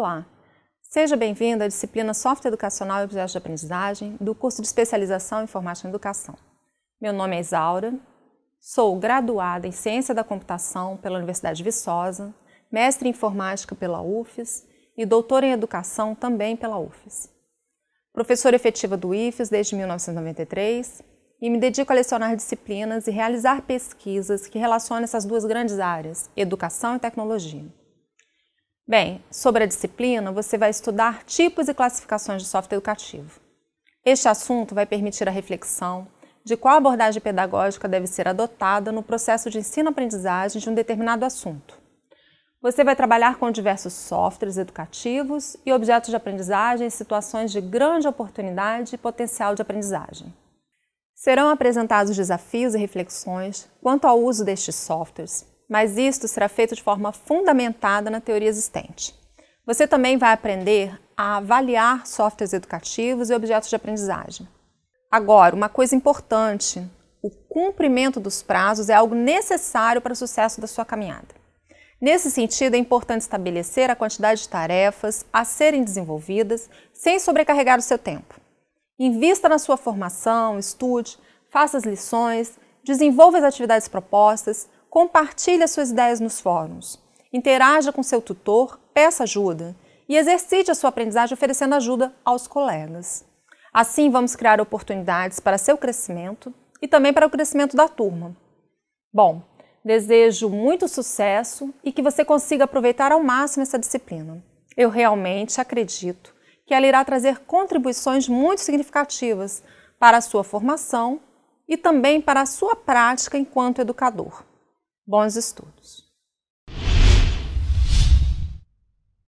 Olá, seja bem-vindo à disciplina Software Educacional e Objetos de Aprendizagem do curso de Especialização em Informática e Educação. Meu nome é Isaura, sou graduada em Ciência da Computação pela Universidade de Viçosa, mestre em Informática pela UFES e doutora em Educação também pela UFES. Professora efetiva do IFES desde 1993 e me dedico a lecionar disciplinas e realizar pesquisas que relacionam essas duas grandes áreas, educação e tecnologia. Bem, sobre a disciplina, você vai estudar tipos e classificações de software educativo. Este assunto vai permitir a reflexão de qual abordagem pedagógica deve ser adotada no processo de ensino-aprendizagem de um determinado assunto. Você vai trabalhar com diversos softwares educativos e objetos de aprendizagem em situações de grande oportunidade e potencial de aprendizagem. Serão apresentados desafios e reflexões quanto ao uso destes softwares, mas isto será feito de forma fundamentada na teoria existente. Você também vai aprender a avaliar softwares educativos e objetos de aprendizagem. Agora, uma coisa importante, o cumprimento dos prazos é algo necessário para o sucesso da sua caminhada. Nesse sentido, é importante estabelecer a quantidade de tarefas a serem desenvolvidas sem sobrecarregar o seu tempo. Invista na sua formação, estude, faça as lições, desenvolva as atividades propostas, compartilhe suas ideias nos fóruns, interaja com seu tutor, peça ajuda e exercite a sua aprendizagem oferecendo ajuda aos colegas. Assim, vamos criar oportunidades para seu crescimento e também para o crescimento da turma. Bom, desejo muito sucesso e que você consiga aproveitar ao máximo essa disciplina. Eu realmente acredito que ela irá trazer contribuições muito significativas para a sua formação e também para a sua prática enquanto educador. Bons estudos!